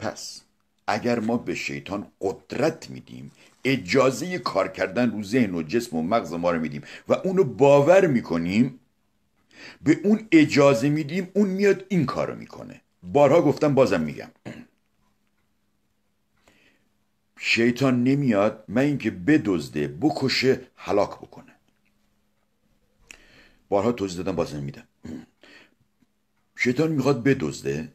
پس اگر ما به شیطان قدرت میدیم اجازه کار کردن رو ذهن و جسم و مغز ما رو میدیم و اونو باور میکنیم به اون اجازه میدیم اون میاد این رو میکنه بارها گفتم بازم میگم شیطان نمیاد من اینکه بدزده بکشه حلاک بکنه بارها توضیح دادم بازم میدم شیطان میخواد بدزده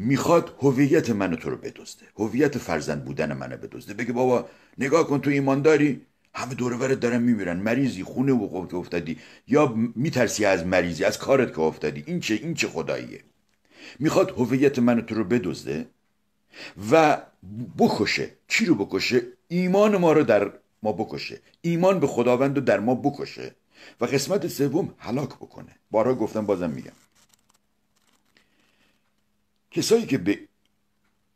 میخواد هویت منو تو رو بدزده هویت فرزند بودن منو بدزده بگه بابا نگاه کن تو ایمان داری همه دور دارن میمیرن مریضی خونه و که خب افتادی یا میترسی از مریضی از کارت که افتادی این چه این چه خداییه میخواد هویت منو تو رو بدزده و بکشه چی رو بکشه ایمان ما رو در ما بکشه ایمان به خداوند رو در ما بکشه و قسمت سوم هلاک بکنه بارها گفتم بازم میگم کسایی که به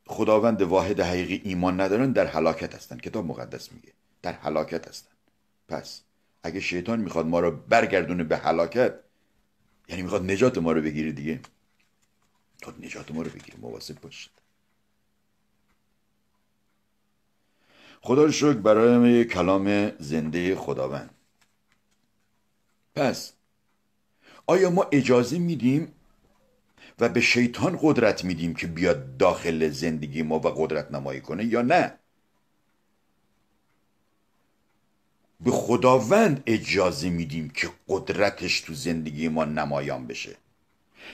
خداوند واحد حقیقی ایمان ندارن در حلاکت هستن کتاب مقدس میگه در هلاکت هستن پس اگه شیطان میخواد ما رو برگردونه به هلاکت یعنی میخواد نجات ما رو بگیره دیگه تا نجات ما رو بگیره مواسب باشد خدا رو شکر برای کلام زنده خداوند پس آیا ما اجازه میدیم و به شیطان قدرت میدیم که بیاد داخل زندگی ما و قدرت نمایی کنه یا نه به خداوند اجازه میدیم که قدرتش تو زندگی ما نمایان بشه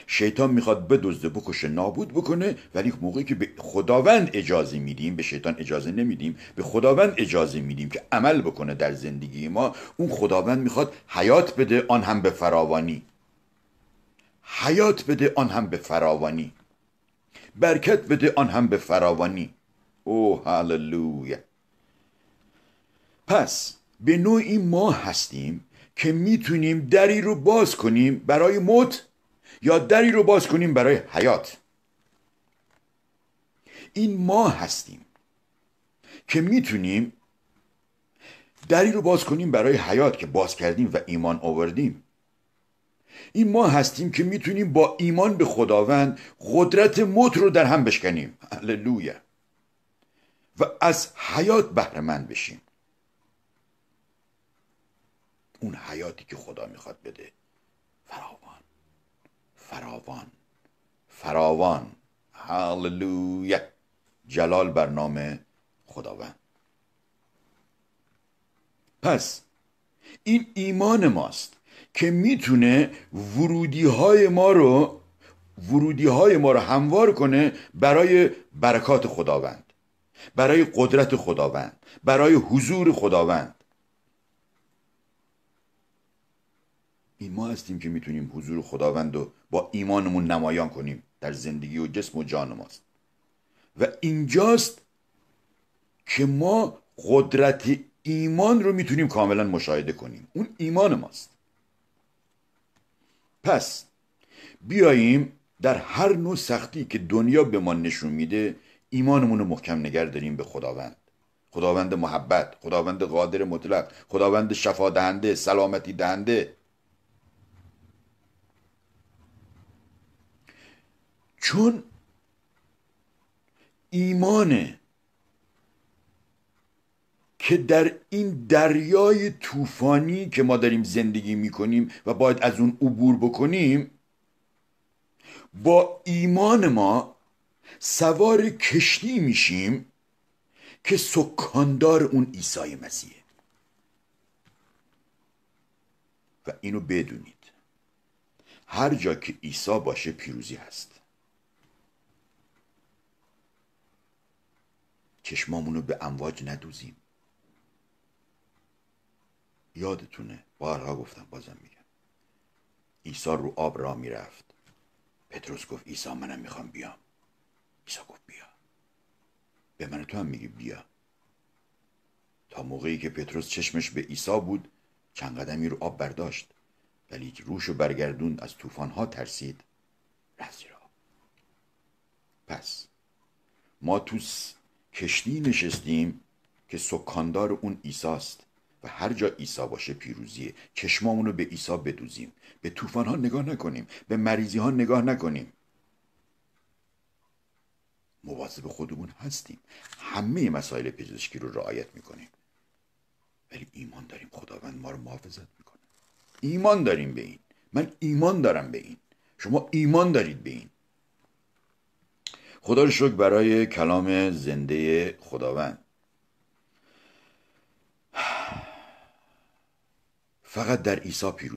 شیطان میخواد بدزده بکشه نابود بکنه ولی موقعی که به خداوند اجازه میدیم به شیطان اجازه نمیدیم به خداوند اجازه میدیم که عمل بکنه در زندگی ما اون خداوند میخواد حیات بده آن هم به فراوانی حیات بده آن هم به فراوانی برکت بده آن هم به فراوانی او هللویا پس به نوعی ما هستیم که میتونیم دری رو باز کنیم برای موت یا دری رو باز کنیم برای حیات این ما هستیم که میتونیم دری رو باز کنیم برای حیات که باز کردیم و ایمان آوردیم این ما هستیم که میتونیم با ایمان به خداوند قدرت موت رو در هم بشکنیم هللویا و از حیات بهره مند بشیم اون حیاتی که خدا میخواد بده فراوان فراوان فراوان هللویا جلال برنامه خداوند پس این ایمان ماست که میتونه ورودی های ما رو ورودی های ما رو هموار کنه برای برکات خداوند برای قدرت خداوند برای حضور خداوند این ما هستیم که میتونیم حضور خداوند رو با ایمانمون نمایان کنیم در زندگی و جسم و جان ماست و اینجاست که ما قدرت ایمان رو میتونیم کاملا مشاهده کنیم اون ایمان ماست پس بیاییم در هر نوع سختی که دنیا به ما نشون میده ایمانمون رو محکم نگر داریم به خداوند خداوند محبت خداوند قادر مطلق خداوند شفا دهنده سلامتی دهنده چون ایمان که در این دریای طوفانی که ما داریم زندگی میکنیم و باید از اون عبور بکنیم با ایمان ما سوار کشتی میشیم که سکاندار اون عیسی مسیحه و اینو بدونید هر جا که عیسی باشه پیروزی هست چشمامونو به امواج ندوزیم یادتونه بارها گفتم بازم میگم عیسی رو آب را میرفت پتروس گفت عیسی منم میخوام بیام عیسی گفت بیا به من تو هم میگی بیا تا موقعی که پتروس چشمش به عیسی بود چند قدمی رو آب برداشت ولی روش و برگردون از ها ترسید رفت را پس ما تو کشتی نشستیم که سکاندار اون ایساست و هر جا عیسی باشه پیروزیه چشمامون رو به عیسی بدوزیم به طوفان ها نگاه نکنیم به مریضی ها نگاه نکنیم مواظب خودمون هستیم همه مسائل پزشکی رو رعایت میکنیم ولی ایمان داریم خداوند ما رو محافظت میکنه ایمان داریم به این من ایمان دارم به این شما ایمان دارید به این خدا رو شکر برای کلام زنده خداوند فقط در عیسی پیروز